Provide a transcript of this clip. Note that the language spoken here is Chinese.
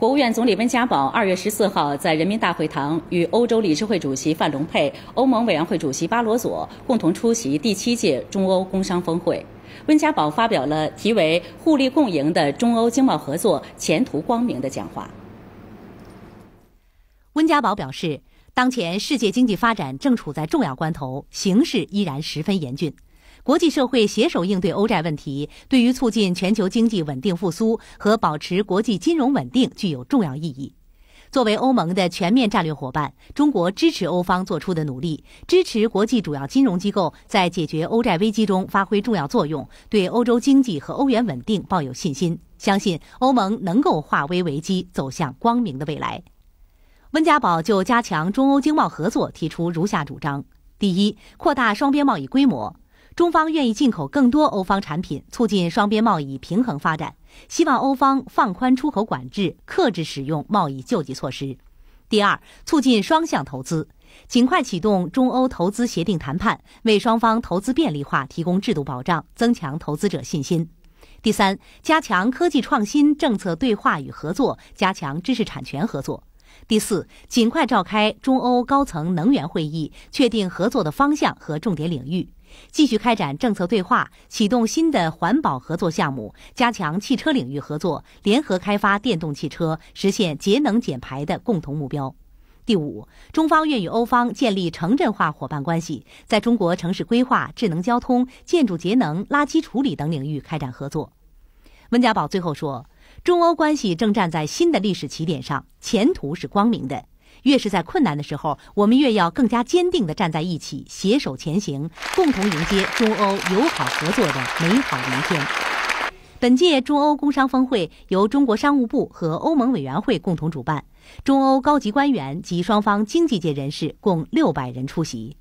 国务院总理温家宝二月十四号在人民大会堂与欧洲理事会主席范龙佩、欧盟委员会主席巴罗佐共同出席第七届中欧工商峰会。温家宝发表了题为“互利共赢的中欧经贸合作前途光明”的讲话。温家宝表示，当前世界经济发展正处在重要关头，形势依然十分严峻。国际社会携手应对欧债问题，对于促进全球经济稳定复苏和保持国际金融稳定具有重要意义。作为欧盟的全面战略伙伴，中国支持欧方做出的努力，支持国际主要金融机构在解决欧债危机中发挥重要作用，对欧洲经济和欧元稳定抱有信心，相信欧盟能够化危为机，走向光明的未来。温家宝就加强中欧经贸合作提出如下主张：第一，扩大双边贸易规模。中方愿意进口更多欧方产品，促进双边贸易平衡发展。希望欧方放宽出口管制，克制使用贸易救济措施。第二，促进双向投资，尽快启动中欧投资协定谈判，为双方投资便利化提供制度保障，增强投资者信心。第三，加强科技创新政策对话与合作，加强知识产权合作。第四，尽快召开中欧高层能源会议，确定合作的方向和重点领域，继续开展政策对话，启动新的环保合作项目，加强汽车领域合作，联合开发电动汽车，实现节能减排的共同目标。第五，中方愿与欧方建立城镇化伙伴关系，在中国城市规划、智能交通、建筑节能、垃圾处理等领域开展合作。温家宝最后说。中欧关系正站在新的历史起点上，前途是光明的。越是在困难的时候，我们越要更加坚定地站在一起，携手前行，共同迎接中欧友好合作的美好明天。本届中欧工商峰会由中国商务部和欧盟委员会共同主办，中欧高级官员及双方经济界人士共六百人出席。